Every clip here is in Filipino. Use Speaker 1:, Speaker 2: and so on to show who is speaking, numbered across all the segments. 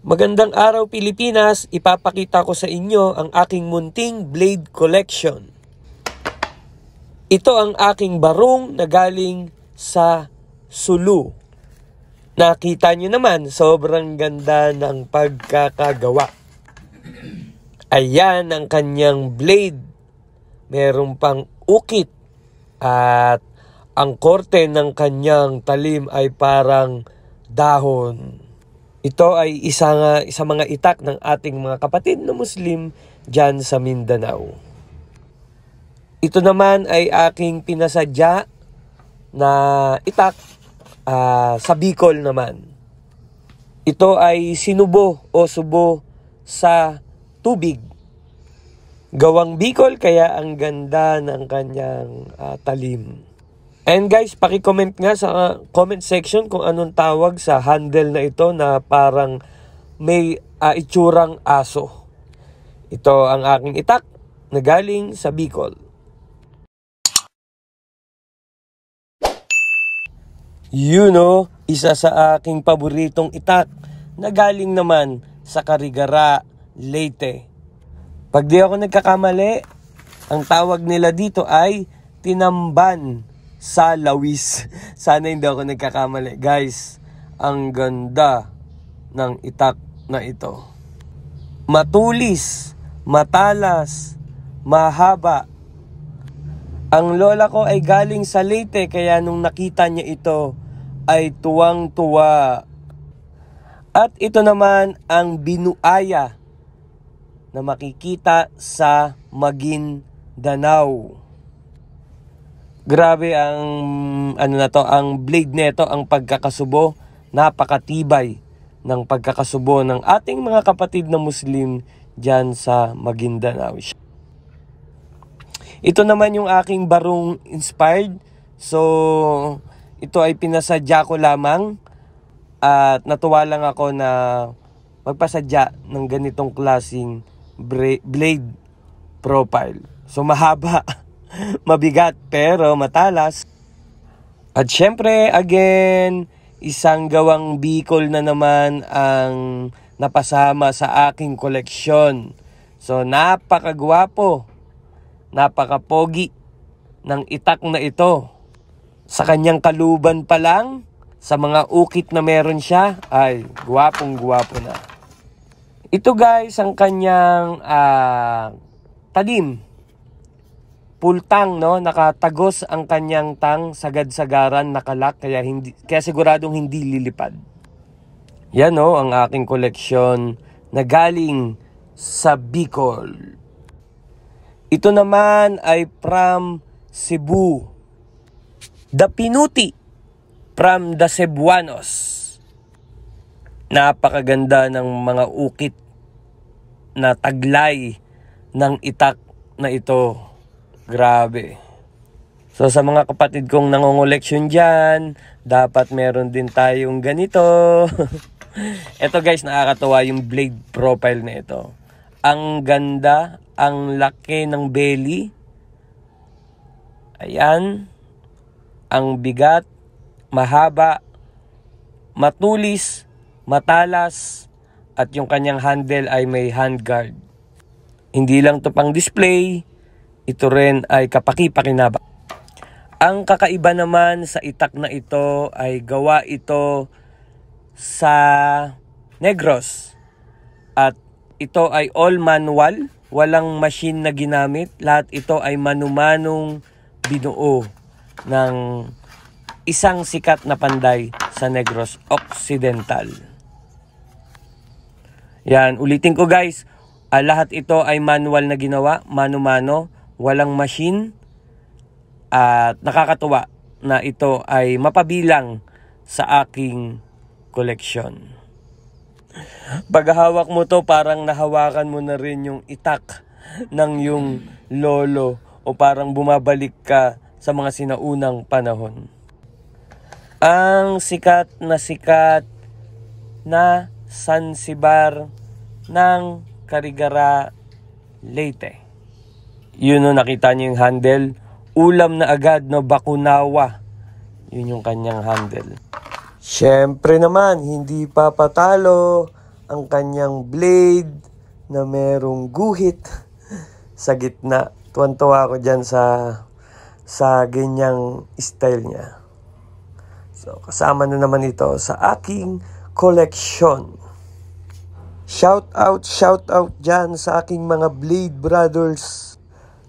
Speaker 1: Magandang araw Pilipinas, ipapakita ko sa inyo ang aking munting blade collection. Ito ang aking barong na galing sa Sulu. Nakita nyo naman, sobrang ganda ng pagkakagawa. Ayan ang kanyang blade. Meron pang ukit. At ang korte ng kanyang talim ay parang dahon ito ay isang, isa mga itak ng ating mga kapatid na Muslim dyan sa Mindanao. Ito naman ay aking pinasadya na itak uh, sa Bicol naman. Ito ay sinubo o subo sa tubig. Gawang Bicol kaya ang ganda ng kanyang uh, talim. And guys, paki-comment nga sa comment section kung anong tawag sa handle na ito na parang may uh, itsurang aso. Ito ang aking itak na galing sa Bicol. You know, isa sa aking paboritong itak na galing naman sa Karigara, Leyte. Pag di ako nagkakamali, ang tawag nila dito ay tinamban sa lawis. Sana hindi ako nagkakamali. Guys, ang ganda ng itak na ito. Matulis, matalas, mahaba. Ang lola ko ay galing sa Leyte kaya nung nakita niya ito ay tuwang-tuwa. At ito naman ang binuaya na makikita sa Maguindanao. Grabe ang ano na to, ang blade nito, ang pagkakasubo, napakatibay ng pagkakasubo ng ating mga kapatid na Muslim diyan sa Maguindanao. Ito naman yung aking barong inspired. So ito ay pinasadya ko lamang at natuwa lang ako na magpasadya ng ganitong klasing blade profile. So mahaba. mabigat pero matalas. At syempre, again, isang gawang Bicol na naman ang napasama sa aking koleksyon. So, napakagwapo, napakapogi ng itak na ito. Sa kanyang kaluban pa lang, sa mga ukit na meron siya, ay gwapong gwapo na. Ito guys, ang kanyang uh, ah, tadim pultang no nakatagos ang kanyang tang sagad-sagaran nakalak kaya hindi kaya siguradong hindi lilipad yan no ang aking koleksyon na galing sa Bicol ito naman ay from Cebu the Pinuti from the Cebuanos napakaganda ng mga ukit na taglay ng itak na ito Grabe. So sa mga kapatid kong nangongoleksyon dyan, dapat meron din tayong ganito. ito guys, nakakatawa yung blade profile na ito. Ang ganda, ang laki ng belly. Ayan. Ang bigat, mahaba, matulis, matalas, at yung kanyang handle ay may handguard. Hindi lang to pang display, ito rin ay kapaki-pakinabang. Ang kakaiba naman sa itak na ito ay gawa ito sa Negros. At ito ay all manual, walang machine na ginamit. Lahat ito ay manumanong binuo ng isang sikat na panday sa Negros Occidental. Yan, ulitin ko guys. Ah, lahat ito ay manual na ginawa, mano-mano walang machine at nakakatuwa na ito ay mapabilang sa aking koleksyon. Paghahawak mo to parang nahawakan mo na rin yung itak ng yung lolo o parang bumabalik ka sa mga sinaunang panahon. Ang sikat na sikat na Sansibar ng Karigara Leyte. Yun no, nakita niyo yung handle. Ulam na agad, no, bakunawa. Yun yung kanyang handle. Siyempre naman, hindi papatalo ang kanyang blade na merong guhit sa gitna. Tuwan-tuwa ako dyan sa, sa ganyang style niya. So, kasama na naman ito sa aking collection. Shout out, shout out dyan sa aking mga blade brothers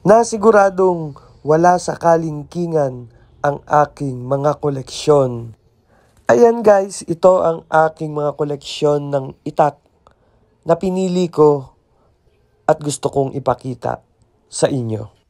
Speaker 1: na siguradong wala sa kalingkingan ang aking mga koleksyon. Ayan guys, ito ang aking mga koleksyon ng itak na pinili ko at gusto kong ipakita sa inyo.